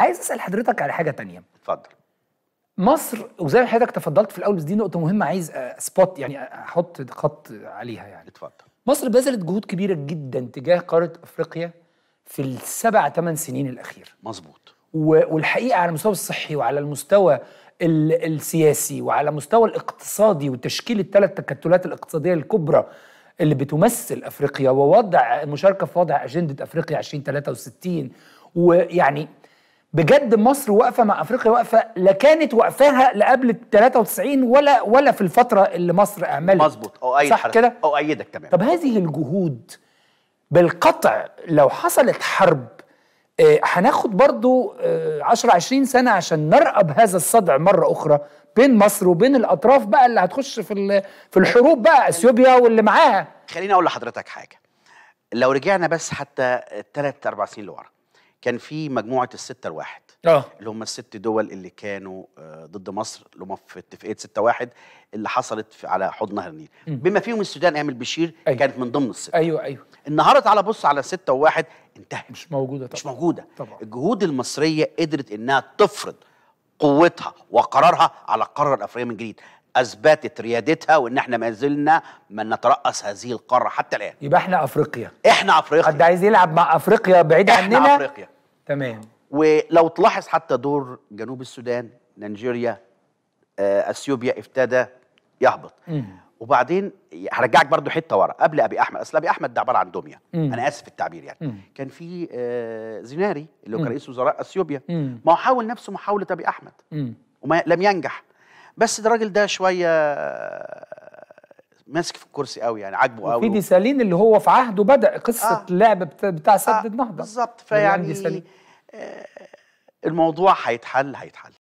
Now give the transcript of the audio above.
عايز اسال حضرتك على حاجه تانية اتفضل مصر وزي ما حضرتك تفضلت في الاول بس دي نقطه مهمه عايز سبوت يعني احط خط عليها يعني اتفضل مصر بذلت جهود كبيره جدا تجاه قاره افريقيا في السبع ثمان سنين الاخيره مظبوط والحقيقه على المستوى الصحي وعلى المستوى السياسي وعلى مستوى الاقتصادي وتشكيل الثلاث تكتلات الاقتصاديه الكبرى اللي بتمثل افريقيا ووضع المشاركه في وضع اجنده افريقيا 2063 ويعني بجد مصر واقفه مع افريقيا واقفه لا كانت واقفاها لقبل ال 93 ولا ولا في الفتره اللي مصر اعملت مظبوط او اي صح كده او ايدك تمام طب هذه الجهود بالقطع لو حصلت حرب آه، هناخد برضو 10 آه، 20 سنه عشان نرقب هذا الصدع مره اخرى بين مصر وبين الاطراف بقى اللي هتخش في في الحروب بقى اثيوبيا واللي معاها خليني اقول لحضرتك حاجه لو رجعنا بس حتى 3 4 سنين لورا كان في مجموعه الستة الواحد اه اللي هم الست دول اللي كانوا آه، ضد مصر اللي هم في اتفاقيه 6 1 اللي حصلت على حوض نهر النيل بما فيهم السودان ايام البشير أيوة. كانت من ضمن الست ايوه ايوه النهارده تعالى بص على 6 1 انتهت مش موجوده طبعا مش موجوده طبعا. الجهود المصريه قدرت انها تفرض قوتها وقرارها على القاره الافريقيه من جديد اثبتت ريادتها وان احنا ما زلنا من نترأس هذه القاره حتى الان يبقى احنا افريقيا احنا افريقيا حد عايز يلعب مع افريقيا بعيد احنا عننا افريقيا تمام ولو تلاحظ حتى دور جنوب السودان نيجيريا آه، اثيوبيا ابتدى يهبط مم. وبعدين هرجعك برضو حته ورا قبل ابي احمد اصل ابي احمد ده عباره عن دميه مم. انا اسف في التعبير يعني مم. كان في آه، زناري اللي هو كان رئيس وزراء اثيوبيا ما هو حاول نفسه محاوله ابي احمد وما لم ينجح بس الراجل ده شويه ماسك في الكرسي قوي يعني عاجبه قوي في سالين اللي هو في عهده بدا قصه آه اللعب بتاع سد آه النهضه بالظبط فيعني آه الموضوع هيتحل هيتحل